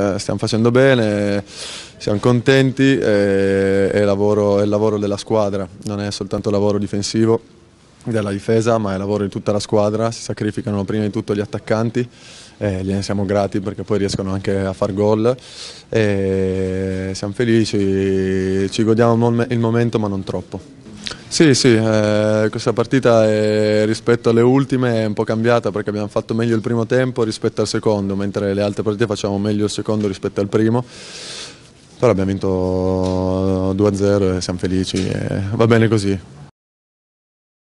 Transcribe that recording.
Eh, stiamo facendo bene, siamo contenti, è, il lavoro, lavoro della squadra, non è soltanto lavoro difensivo della difesa, ma è lavoro di tutta la squadra, si sacrificano prima di tutto gli attaccanti, eh, gliene siamo grati perché poi riescono anche a far gol, siamo felici, ci godiamo il momento ma non troppo. Sì, sì, eh, questa partita è, rispetto alle ultime è un po' cambiata perché abbiamo fatto meglio il primo tempo rispetto al secondo, mentre le altre partite facciamo meglio il secondo rispetto al primo. Però abbiamo vinto 2-0 eh, e siamo felici, e eh, va bene così.